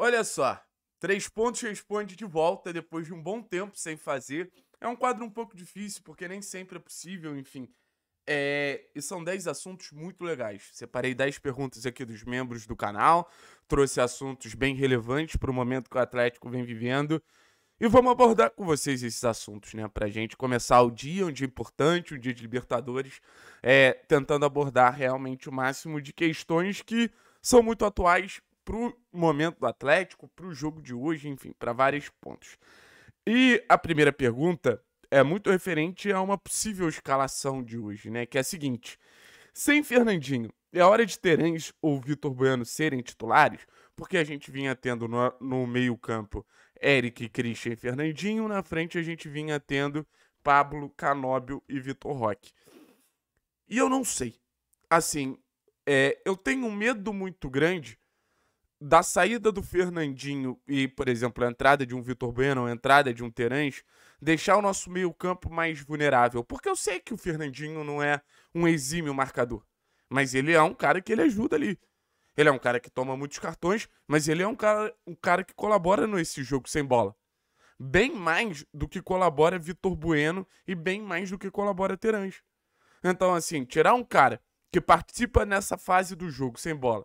Olha só, três pontos responde de volta depois de um bom tempo sem fazer. É um quadro um pouco difícil, porque nem sempre é possível, enfim. É, e são dez assuntos muito legais. Separei dez perguntas aqui dos membros do canal, trouxe assuntos bem relevantes para o momento que o Atlético vem vivendo. E vamos abordar com vocês esses assuntos, né? Para gente começar o dia, um dia importante, um dia de Libertadores, é, tentando abordar realmente o máximo de questões que são muito atuais pro momento do Atlético, pro jogo de hoje, enfim, para vários pontos. E a primeira pergunta é muito referente a uma possível escalação de hoje, né? Que é a seguinte: sem Fernandinho, é hora de Terens ou Vitor Bueno serem titulares? Porque a gente vinha tendo no, no meio-campo Eric, Christian e Fernandinho, na frente a gente vinha tendo Pablo, Canóbio e Vitor Roque. E eu não sei. Assim, é, eu tenho um medo muito grande da saída do Fernandinho e, por exemplo, a entrada de um Vitor Bueno, a entrada de um Terãs, deixar o nosso meio-campo mais vulnerável. Porque eu sei que o Fernandinho não é um exímio marcador, mas ele é um cara que ele ajuda ali. Ele é um cara que toma muitos cartões, mas ele é um cara, um cara que colabora nesse jogo sem bola. Bem mais do que colabora Vitor Bueno e bem mais do que colabora Terãs. Então, assim, tirar um cara que participa nessa fase do jogo sem bola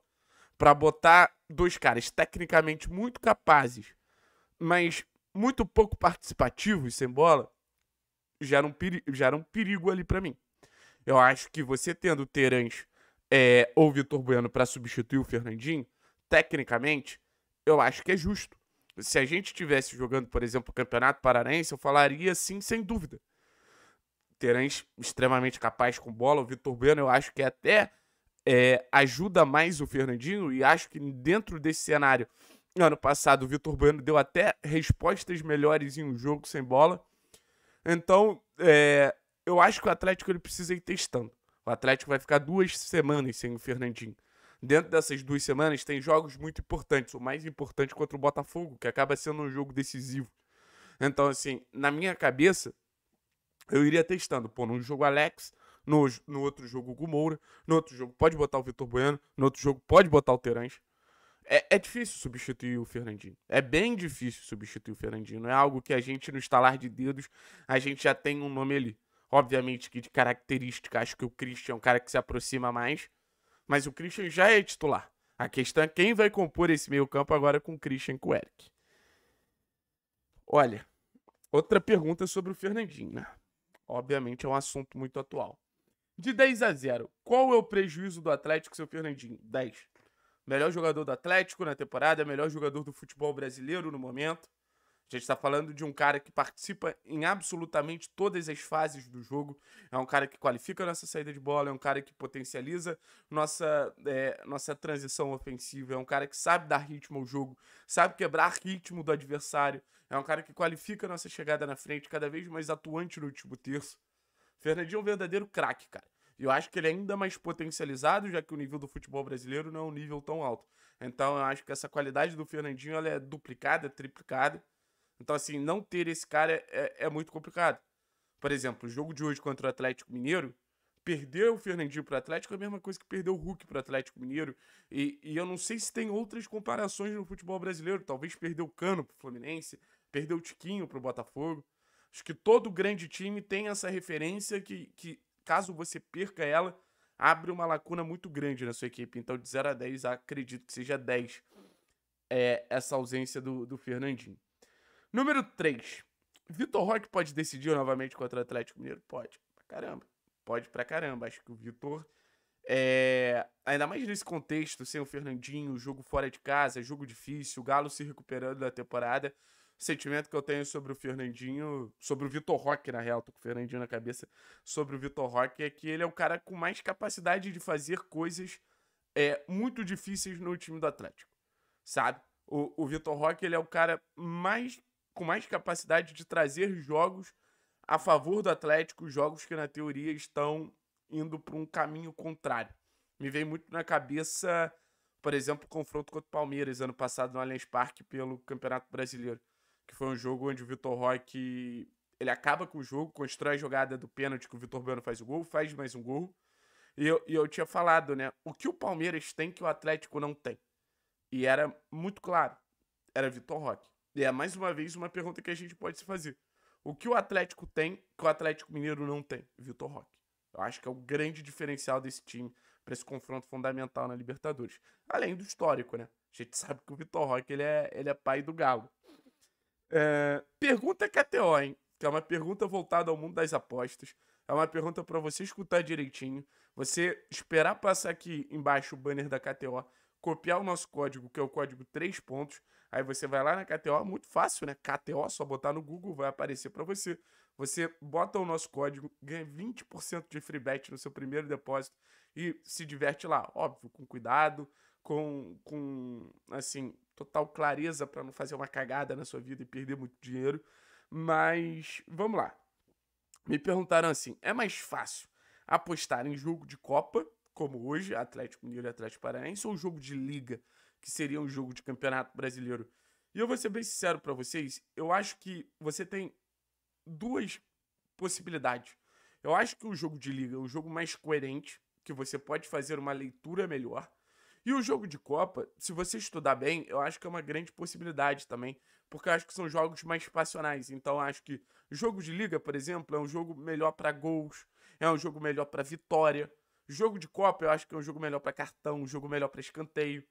para botar dois caras tecnicamente muito capazes, mas muito pouco participativos sem bola, gera um, peri gera um perigo ali para mim. Eu acho que você tendo Terãs é, ou Vitor Bueno para substituir o Fernandinho, tecnicamente, eu acho que é justo. Se a gente estivesse jogando, por exemplo, o Campeonato Paranaense, eu falaria sim, sem dúvida. Terãs extremamente capaz com bola, o Vitor Bueno eu acho que é até é, ajuda mais o Fernandinho, e acho que dentro desse cenário, ano passado, o Vitor Bueno deu até respostas melhores em um jogo sem bola. Então, é, eu acho que o Atlético ele precisa ir testando. O Atlético vai ficar duas semanas sem o Fernandinho. Dentro dessas duas semanas tem jogos muito importantes. O mais importante contra o Botafogo, que acaba sendo um jogo decisivo. Então, assim, na minha cabeça, eu iria testando. Pô, num jogo Alex, no, no outro jogo, o Gumoura. No outro jogo, pode botar o Vitor Bueno. No outro jogo, pode botar o Terence. É, é, difícil substituir o Fernandinho. É bem difícil substituir o Fernandinho. Não é algo que a gente, no estalar de dedos, a gente já tem um nome ali. Obviamente que de característica, acho que o Christian é um cara que se aproxima mais. Mas o Christian já é titular. A questão é quem vai compor esse meio campo agora com o Christian e com o Eric. Olha, outra pergunta sobre o Fernandinho, né? Obviamente é um assunto muito atual. De 10 a 0, qual é o prejuízo do Atlético, seu Fernandinho? 10. Melhor jogador do Atlético na temporada, melhor jogador do futebol brasileiro no momento. A gente está falando de um cara que participa em absolutamente todas as fases do jogo. É um cara que qualifica a nossa saída de bola, é um cara que potencializa nossa, é, nossa transição ofensiva, é um cara que sabe dar ritmo ao jogo, sabe quebrar ritmo do adversário, é um cara que qualifica a nossa chegada na frente, cada vez mais atuante no último terço. Fernandinho é um verdadeiro craque, cara. Eu acho que ele é ainda mais potencializado, já que o nível do futebol brasileiro não é um nível tão alto. Então, eu acho que essa qualidade do Fernandinho ela é duplicada, triplicada. Então, assim, não ter esse cara é, é muito complicado. Por exemplo, o jogo de hoje contra o Atlético Mineiro, perder o Fernandinho para o Atlético é a mesma coisa que perder o Hulk para o Atlético Mineiro. E, e, eu não sei se tem outras comparações no futebol brasileiro. Talvez perder o Cano para o Fluminense, perder o Tiquinho para o Botafogo. Acho que todo grande time tem essa referência que, que caso você perca ela, abre uma lacuna muito grande na sua equipe. Então, de 0 a 10, acredito que seja 10 é, essa ausência do, do Fernandinho. Número 3. Vitor Roque pode decidir novamente contra o Atlético Mineiro? Pode. Pra caramba. Pode pra caramba. Acho que o Vitor. É... Ainda mais nesse contexto, sem o Fernandinho, jogo fora de casa, jogo difícil, o Galo se recuperando da temporada sentimento que eu tenho sobre o Fernandinho, sobre o Vitor Roque, na real, tô com o Fernandinho na cabeça, sobre o Vitor Roque, é que ele é o cara com mais capacidade de fazer coisas é, muito difíceis no time do Atlético, sabe? O, o Vitor Roque, ele é o cara mais com mais capacidade de trazer jogos a favor do Atlético, jogos que na teoria estão indo para um caminho contrário. Me vem muito na cabeça, por exemplo, o confronto contra o Palmeiras ano passado no Allianz Parque pelo Campeonato Brasileiro que foi um jogo onde o Vitor Roque ele acaba com o jogo, constrói a jogada do pênalti que o Vitor Bueno faz o gol, faz mais um gol. E eu, e eu tinha falado, né? O que o Palmeiras tem que o Atlético não tem. E era muito claro. Era Vitor Roque. E é mais uma vez uma pergunta que a gente pode se fazer. O que o Atlético tem que o Atlético Mineiro não tem? Vitor Roque. Eu acho que é o grande diferencial desse time para esse confronto fundamental na Libertadores. Além do histórico, né? A gente sabe que o Vitor Roque ele é, ele é pai do Galo. Eh, é, pergunta KTO, hein? Que é uma pergunta voltada ao mundo das apostas. É uma pergunta para você escutar direitinho. Você esperar passar aqui embaixo o banner da KTO, copiar o nosso código, que é o código 3 pontos. Aí você vai lá na KTO, muito fácil, né? KTO, só botar no Google, vai aparecer para você. Você bota o nosso código, ganha 20% de free bet no seu primeiro depósito e se diverte lá, óbvio, com cuidado, com, com assim, total clareza para não fazer uma cagada na sua vida e perder muito dinheiro. Mas vamos lá. Me perguntaram assim: é mais fácil apostar em jogo de Copa, como hoje, Atlético Mineiro e Atlético Paranaense, ou jogo de Liga, que seria um jogo de Campeonato Brasileiro? E eu vou ser bem sincero para vocês: eu acho que você tem duas possibilidades. Eu acho que o jogo de Liga é o jogo mais coerente, que você pode fazer uma leitura melhor e o jogo de Copa, se você estudar bem, eu acho que é uma grande possibilidade também, porque eu acho que são jogos mais passionais. Então, acho que jogo de liga, por exemplo, é um jogo melhor para gols, é um jogo melhor para vitória. Jogo de Copa, eu acho que é um jogo melhor para cartão, um jogo melhor para escanteio.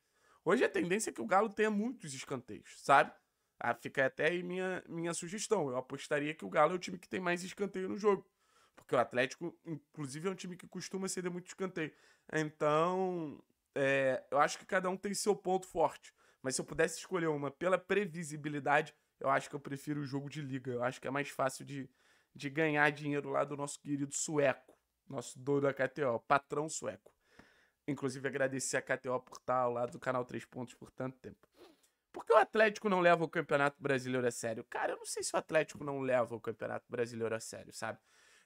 Hoje a tendência é que o Galo tenha muitos escanteios, sabe? Ah, fica até aí minha, minha sugestão. Eu apostaria que o Galo é o time que tem mais escanteio no jogo. Porque o Atlético, inclusive, é um time que costuma ceder muito escanteio. Então, é, eu acho que cada um tem seu ponto forte. Mas se eu pudesse escolher uma pela previsibilidade, eu acho que eu prefiro o jogo de liga. Eu acho que é mais fácil de, de ganhar dinheiro lá do nosso querido sueco, nosso dono da KTO, patrão sueco. Inclusive, agradecer a KTO por estar ao lado do canal 3 Pontos por tanto tempo. Por que o Atlético não leva o Campeonato Brasileiro a sério? Cara, eu não sei se o Atlético não leva o Campeonato Brasileiro a sério, sabe?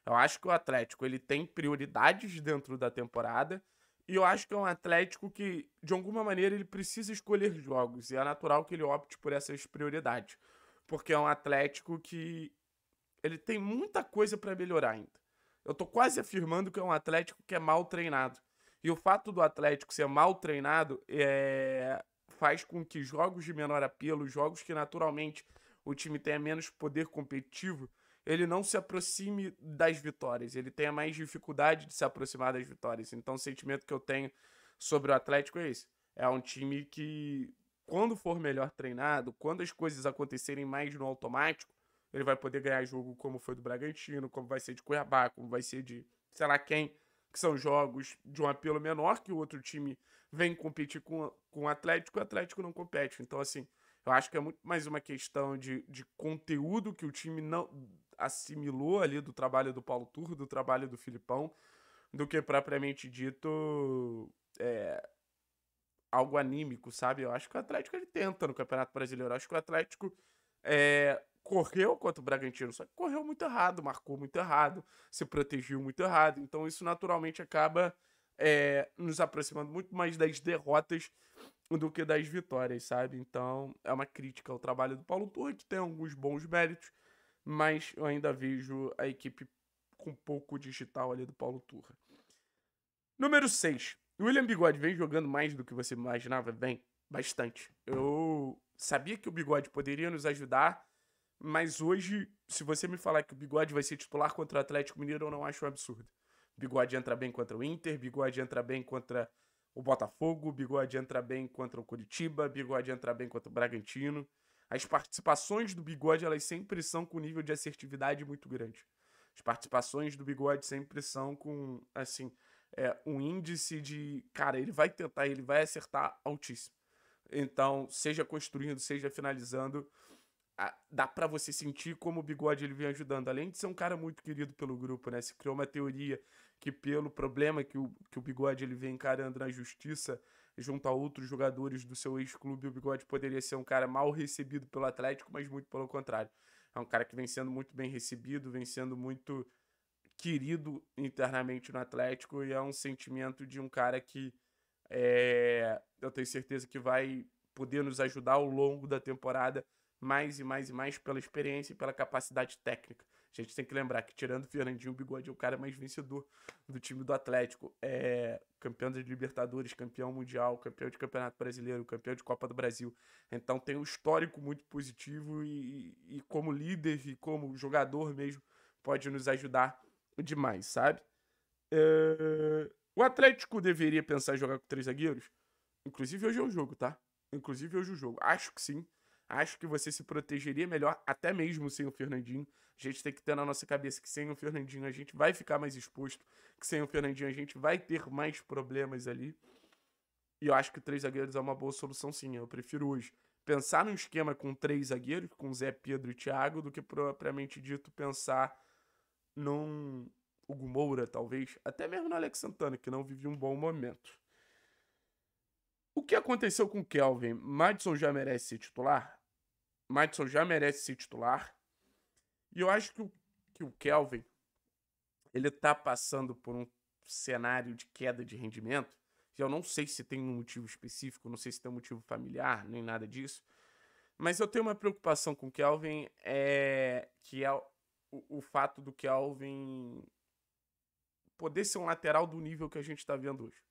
Eu acho que o Atlético ele tem prioridades dentro da temporada e eu acho que é um Atlético que, de alguma maneira, ele precisa escolher jogos. E é natural que ele opte por essas prioridades. Porque é um Atlético que ele tem muita coisa para melhorar ainda. Eu tô quase afirmando que é um Atlético que é mal treinado. E o fato do Atlético ser mal treinado é... faz com que jogos de menor apelo, jogos que naturalmente o time tenha menos poder competitivo, ele não se aproxime das vitórias, ele tenha mais dificuldade de se aproximar das vitórias. Então, o sentimento que eu tenho sobre o Atlético é esse. É um time que, quando for melhor treinado, quando as coisas acontecerem mais no automático, ele vai poder ganhar jogo como foi do Bragantino, como vai ser de Cuiabá, como vai ser de sei lá quem, que são jogos de um apelo menor que o outro time vem competir com, com o Atlético e o Atlético não compete. Então, assim, eu acho que é muito mais uma questão de, de conteúdo que o time não assimilou ali do trabalho do Paulo Turro, do trabalho do Filipão, do que propriamente dito é, algo anímico, sabe? Eu acho que o Atlético ele tenta no Campeonato Brasileiro. Eu acho que o Atlético é, correu contra o Bragantino, só que correu muito errado, marcou muito errado, se protegeu muito errado. Então isso naturalmente acaba é, nos aproximando muito mais das derrotas do que das vitórias, sabe? Então é uma crítica ao trabalho do Paulo Turra, que tem alguns bons méritos mas eu ainda vejo a equipe com pouco digital ali do Paulo Turra. Número 6. William Bigode vem jogando mais do que você imaginava? Vem, bastante. Eu sabia que o Bigode poderia nos ajudar, mas hoje, se você me falar que o Bigode vai ser titular contra o Atlético Mineiro, eu não acho um absurdo. Bigode entra bem contra o Inter, Bigode entra bem contra o Botafogo, Bigode entra bem contra o Curitiba, Bigode entra bem contra o Bragantino. As participações do Bigode, elas sempre são com nível de assertividade muito grande. As participações do Bigode sempre são com, assim, é, um índice de, cara, ele vai tentar, ele vai acertar altíssimo. Então, seja construindo, seja finalizando, dá para você sentir como o Bigode ele vem ajudando. Além de ser um cara muito querido pelo grupo, né? Se criou uma teoria que pelo problema que o, que o Bigode ele vem encarando na justiça, junto a outros jogadores do seu ex-clube, o Bigode poderia ser um cara mal recebido pelo Atlético, mas muito pelo contrário. É um cara que vem sendo muito bem recebido, vem sendo muito querido internamente no Atlético e é um sentimento de um cara que é, eu tenho certeza que vai poder nos ajudar ao longo da temporada mais e mais e mais pela experiência e pela capacidade técnica. A gente tem que lembrar que, tirando o Fernandinho, o Bigode é o cara mais vencedor do time do Atlético. É campeão de Libertadores, campeão mundial, campeão de Campeonato Brasileiro, campeão de Copa do Brasil. Então tem um histórico muito positivo e, e como líder e como jogador mesmo, pode nos ajudar demais, sabe? É... O Atlético deveria pensar em jogar com três zagueiros? Inclusive hoje é o jogo, tá? Inclusive hoje é o jogo. Acho que sim. Acho que você se protegeria melhor, até mesmo sem o Fernandinho. A gente tem que ter na nossa cabeça que sem o Fernandinho a gente vai ficar mais exposto, que sem o Fernandinho a gente vai ter mais problemas ali. E eu acho que três zagueiros é uma boa solução, sim. Eu prefiro hoje pensar num esquema com três zagueiros, com Zé, Pedro e Thiago, do que propriamente dito pensar num Hugo Moura, talvez, até mesmo no Alex Santana, que não vive um bom momento. O que aconteceu com o Kelvin? Madison já merece ser titular? Madison já merece ser titular. E eu acho que o, que o Kelvin ele tá passando por um cenário de queda de rendimento. E eu não sei se tem um motivo específico, não sei se tem um motivo familiar, nem nada disso. Mas eu tenho uma preocupação com o Kelvin, é, que é o, o fato do Kelvin poder ser um lateral do nível que a gente está vendo hoje.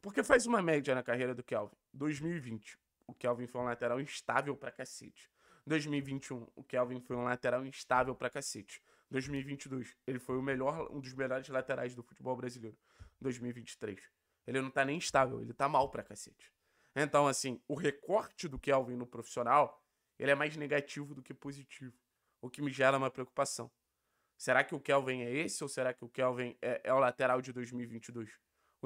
Porque faz uma média na carreira do Kelvin. 2020, o Kelvin foi um lateral instável pra cacete. 2021, o Kelvin foi um lateral instável pra cacete. 2022, ele foi o melhor, um dos melhores laterais do futebol brasileiro. 2023, ele não tá nem estável, ele tá mal pra cacete. Então, assim, o recorte do Kelvin no profissional, ele é mais negativo do que positivo, o que me gera uma preocupação. Será que o Kelvin é esse ou será que o Kelvin é, é o lateral de 2022?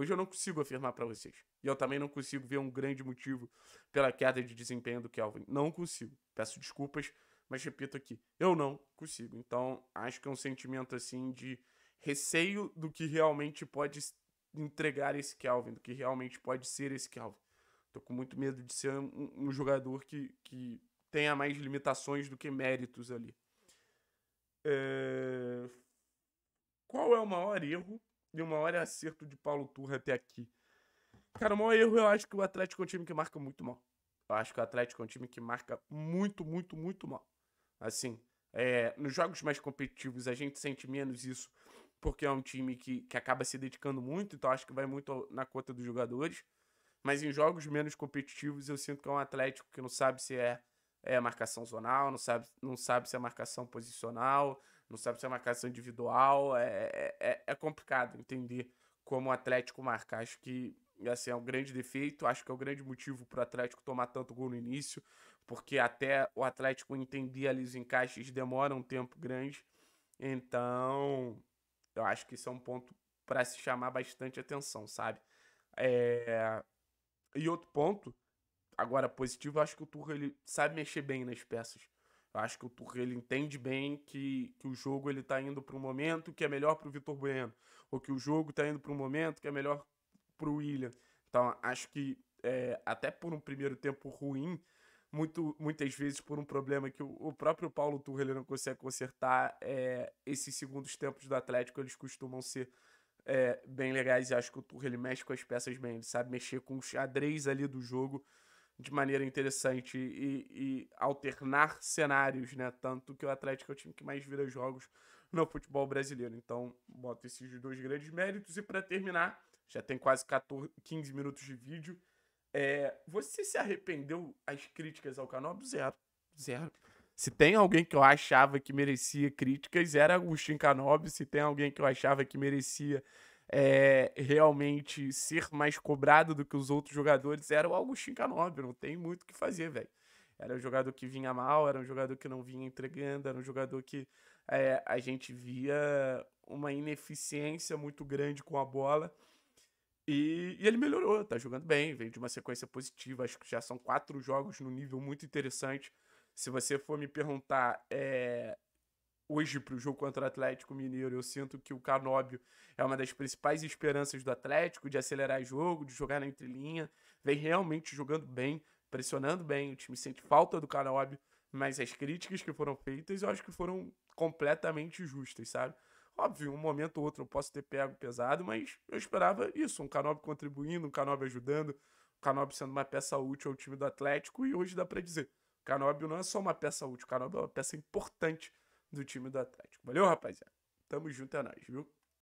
Hoje eu não consigo afirmar para vocês. E eu também não consigo ver um grande motivo pela queda de desempenho do Kelvin. Não consigo. Peço desculpas, mas repito aqui, eu não consigo. Então, acho que é um sentimento assim de receio do que realmente pode entregar esse Kelvin, do que realmente pode ser esse Kelvin. Tô com muito medo de ser um, um jogador que, que tenha mais limitações do que méritos ali. É... Qual é o maior erro e o maior acerto de Paulo Turra até aqui. Cara, o maior erro eu acho que o Atlético é um time que marca muito mal. Eu acho que o Atlético é um time que marca muito, muito, muito mal. Assim, é, nos jogos mais competitivos a gente sente menos isso, porque é um time que, que acaba se dedicando muito, então acho que vai muito na conta dos jogadores. Mas em jogos menos competitivos eu sinto que é um Atlético que não sabe se é, é marcação zonal, não sabe, não sabe se é marcação posicional, não sabe se é marcação individual, é, é, é, é complicado entender como o Atlético marca Acho que assim, é um grande defeito, acho que é o um grande motivo para o Atlético tomar tanto gol no início, porque até o Atlético entender ali os encaixes demora um tempo grande. Então, eu acho que isso é um ponto para se chamar bastante atenção, sabe? É... E outro ponto, agora positivo, eu acho que o Turro ele sabe mexer bem nas peças. Eu acho que o Turra ele entende bem que, que o jogo ele tá indo para um momento que é melhor para o Vitor Bueno, ou que o jogo está indo para um momento que é melhor para o William. Então, acho que é, até por um primeiro tempo ruim, muito, muitas vezes por um problema que o, o próprio Paulo Turra ele não consegue consertar, é, esses segundos tempos do Atlético eles costumam ser é, bem legais e acho que o Turra ele mexe com as peças bem, ele sabe mexer com o xadrez ali do jogo de maneira interessante e, e alternar cenários, né? Tanto que o Atlético é o time que mais vira jogos no futebol brasileiro. Então, bota esses dois grandes méritos. E para terminar, já tem quase 14, 15 minutos de vídeo. É, você se arrependeu as críticas ao canal? Zero. Zero. Se tem alguém que eu achava que merecia críticas, era Agustin Canobi. Se tem alguém que eu achava que merecia é, realmente ser mais cobrado do que os outros jogadores era o Augustin Canobio, não tem muito o que fazer, velho. Era um jogador que vinha mal, era um jogador que não vinha entregando, era um jogador que é, a gente via uma ineficiência muito grande com a bola. E, e, ele melhorou, tá jogando bem, vem de uma sequência positiva. Acho que já são quatro jogos no nível muito interessante. Se você for me perguntar é, hoje para o jogo contra o Atlético Mineiro. Eu sinto que o Canóbio é uma das principais esperanças do Atlético de acelerar jogo, de jogar na entrelinha. Vem realmente jogando bem, pressionando bem. O time sente falta do Canóbio, mas as críticas que foram feitas eu acho que foram completamente justas, sabe? Óbvio, um momento ou outro eu posso ter pego pesado, mas eu esperava isso: um Canóbio contribuindo, um Canóbio ajudando, um Canóbio sendo uma peça útil ao time do Atlético. E hoje dá para dizer: o Canóbio não é só uma peça útil, o Canóbio é uma peça importante do time do Atlético. Valeu, rapaziada. Tamo junto, é nóis, viu?